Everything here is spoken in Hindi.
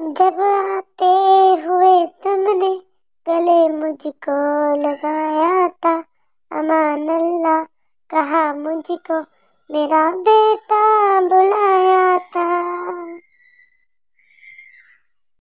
जब आते हुए तुमने गले मुझको लगाया था अमान अल्लाह कहा मुझको मेरा बेटा